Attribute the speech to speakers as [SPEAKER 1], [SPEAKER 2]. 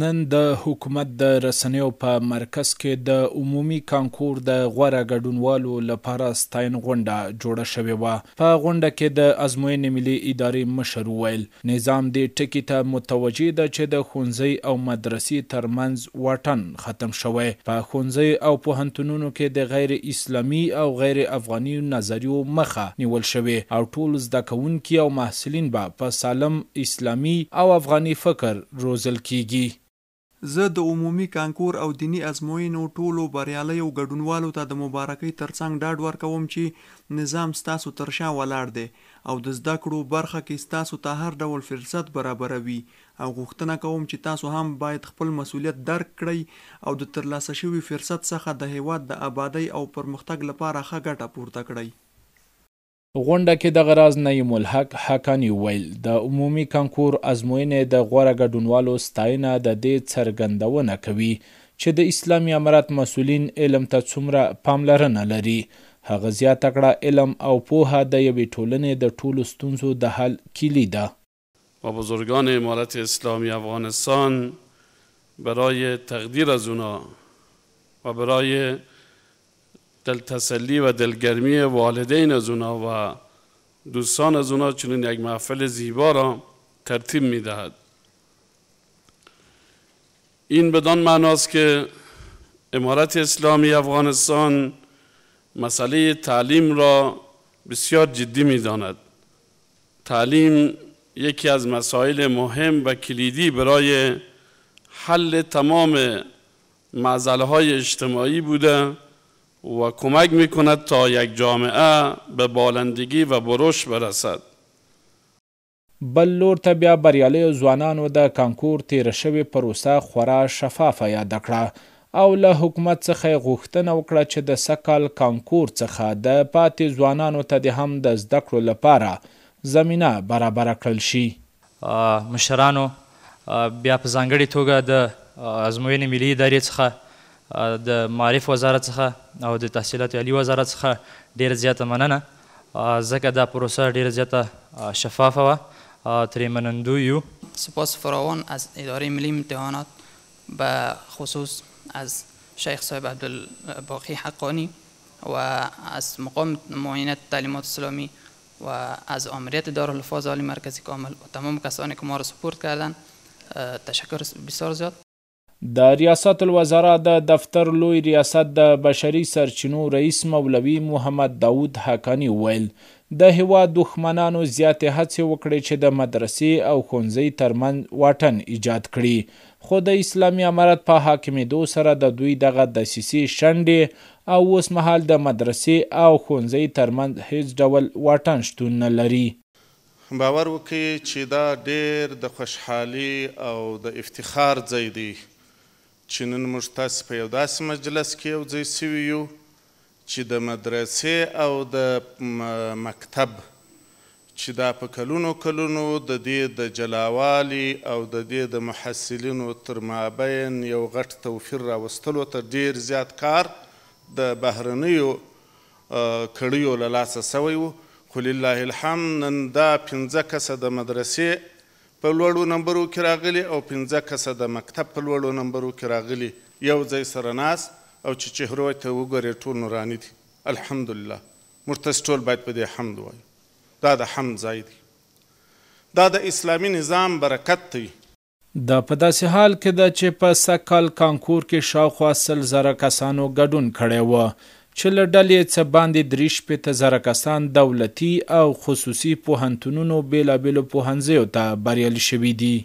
[SPEAKER 1] نن د حکومت د رسنیو په مرکز کې د عمومي کانکور د غوړه غډونوالو لپاره ستاین غونډه جوړه شوې و په غونډه کې د ازموینې ملي ادارې مشر ویل نظام دې ټکی ته متوجي ده چې د خونځي او مدرسې ترمنځ واټن ختم شوی په خونځي او په هنتونونو کې د غیر اسلامي او غیر افغاني نظریو مخه نیول شوی او ټول زده کوونکي او محصلین به په سالم اسلامي او افغاني فکر روزل کیږي
[SPEAKER 2] زه د عمومي کانکور او دینی ازموینو ټولو بریالي او ګډونوالو ته د مبارکۍ ترڅنګ ډاډ ورکوم چې نظام ستاسو ترشا ولاړ دی او د زده کړو برخه کې ستاسو ته هر ډول فرصت برابروي او غوښتنه کوم چې تاسو هم باید خپل مسولیت درک کړئ او د ترلاسه شوی فرصت څخه د هیواد د آبادی او پرمختګ لپاره ښه ګټه پورته کړئ
[SPEAKER 1] غونډه کې د غراز نعیم الحق حقانی ویل د عمومي کنکور ازموینې د غوړه ګډونوالو ستاینه د دې څرګندونه کوي چې د اسلامي امارات مسولین علم ته څومره پاملرنه لري هغه زیاته کړه علم او پوهه د یوې ټولنې د ټولو ستونزو د حل کلی ده
[SPEAKER 3] و بزرگان امارت اسلامی افغانستان برای تقدیر از اونا و برای تسلی و دلگرمی والدین از اونا و دوستان از اونا چنین یک محفل زیبا را ترتیب می دهد. این بدان معناست که امارت اسلامی افغانستان مسئله تعلیم را بسیار جدی می داند. تعلیم یکی از مسائل مهم و کلیدی برای حل تمام معزله های اجتماعی بوده و کمک می کند تا یک جامعه به بالندگی و برش برسد
[SPEAKER 1] بل لور ته بیا بریالیو ځوانانو د کانکور تیره شوې پروسه خورا شفافه یاده کړه او له حکومت څخه غوښتنه وکړه چې د سکل کانکور څخه د پاتې ځوانانو ته د هم د زده کړو لپاره زمینه برابر کړل شي مشرانو بیا په ځانګړي توګه د ازموینې ملي ادارې څخه د معرف وزارت څخه او د تحصیلات عالی وزارت څخه ډیره زیاته مننه ځکه دا پروسه ډیره زیاته شفافه وه ترې منندوی یو
[SPEAKER 2] سپاس فراوان از اداره ملی امتحانات به خصوص از شیخ صاحب عبدالباقی حقانی و از مقام معاینت تعلیمات اسلامی و از آمریت دارالفاظ عالی مرکزی کامل و تمام کسانی که ما را سپورت کردن تشکر بسیار زیاد
[SPEAKER 1] د ریاست الوزرا د دفتر لوی ریاست د بشري سرچینو رئیس مولوي محمد داود حقانی وویل د هیواد دښمنانو زیاتې هڅې وکړې چې د مدرسې او ښوونځي ترمنځ واټن ایجاد کړي خو د اسلامي امارت په حاکمېدو سره د دوی دغه دسیسې شنډې او اوسمهال د مدرسې او ښوونځي ترمنځ هیڅ ډول واټن شتون نه لري
[SPEAKER 2] باور وکړئ چې دا ډېر د خوشحالۍ او د افتخار ځای دی چې نن موږ تاسو په یو داسې مجلس کې یو ځای سوي یو چې د مدرسې او د مکتب چې دا په کلونو کلونو د دې د جلاوالي او د دې د محصلینو تر مابین یو غټ توفیر راوستلو ته ډیر زیات کار د بهرنیو کړیو له لاسه سوی و خو لله الحمد نن دا پنځه کسه د مدرسې په لوړو نمبرو کې راغلي او پنځه کسه د مکتب په لوړو نمبرو کې راغلي یو ځای سره ناس او چې چهرو ته وګورې ټول نوراني دي الحمدلله موږ تاسو ټول باید په دې حمد وایو دا د حمد ځای دی دا د اسلامي نظام برکت دی
[SPEAKER 1] دا په داسې حال کې ده چې په سکل کانکور کې شاوخوا سل زره کسانو ګډون کړی و چې له ډلې څه باندې درې شپېته زره کسان دولتي او خصوصي پوهنتونونو بېلابېلو پوهنځیو ته بریالي شوي دي